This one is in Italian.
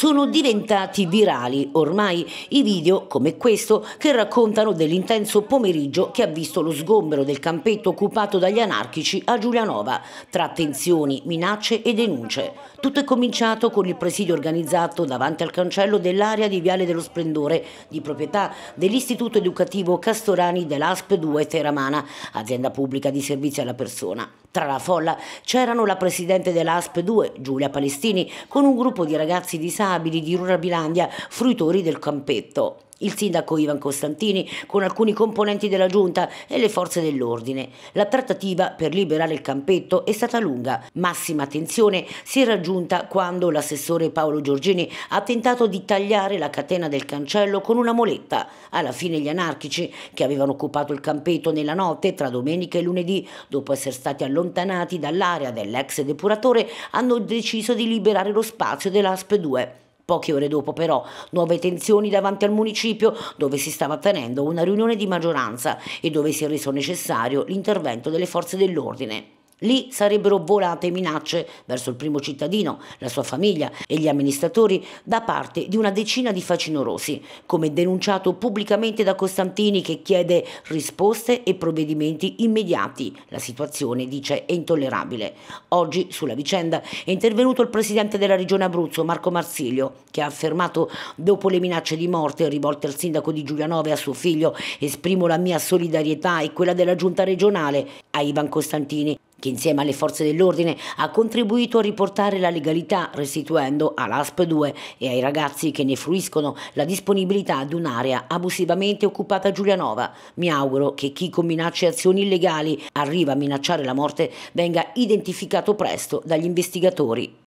sono diventati virali ormai i video come questo che raccontano dell'intenso pomeriggio che ha visto lo sgombero del campetto occupato dagli anarchici a Giulianova, tra tensioni, minacce e denunce. Tutto è cominciato con il presidio organizzato davanti al cancello dell'area di Viale dello Splendore, di proprietà dell'Istituto Educativo Castorani dell'ASP 2 Teramana, azienda pubblica di servizi alla persona. Tra la folla c'erano la presidente dell'ASP 2, Giulia Palestini, con un gruppo di ragazzi disabili di Rurabilandia, fruitori del campetto il sindaco Ivan Costantini con alcuni componenti della giunta e le forze dell'ordine. La trattativa per liberare il campetto è stata lunga. Massima attenzione si è raggiunta quando l'assessore Paolo Giorgini ha tentato di tagliare la catena del cancello con una moletta. Alla fine gli anarchici, che avevano occupato il campetto nella notte tra domenica e lunedì, dopo essere stati allontanati dall'area dell'ex depuratore, hanno deciso di liberare lo spazio dell'ASP 2. Poche ore dopo però nuove tensioni davanti al municipio dove si stava tenendo una riunione di maggioranza e dove si è reso necessario l'intervento delle forze dell'ordine. Lì sarebbero volate minacce verso il primo cittadino, la sua famiglia e gli amministratori da parte di una decina di facinorosi, come denunciato pubblicamente da Costantini che chiede risposte e provvedimenti immediati. La situazione, dice, è intollerabile. Oggi sulla vicenda è intervenuto il presidente della regione Abruzzo, Marco Marsilio, che ha affermato dopo le minacce di morte rivolte al sindaco di Giulianove e a suo figlio esprimo la mia solidarietà e quella della giunta regionale a Ivan Costantini che insieme alle forze dell'ordine ha contribuito a riportare la legalità restituendo all'ASP 2 e ai ragazzi che ne fruiscono la disponibilità di un'area abusivamente occupata a Giulianova. Mi auguro che chi con minacce e azioni illegali arriva a minacciare la morte venga identificato presto dagli investigatori.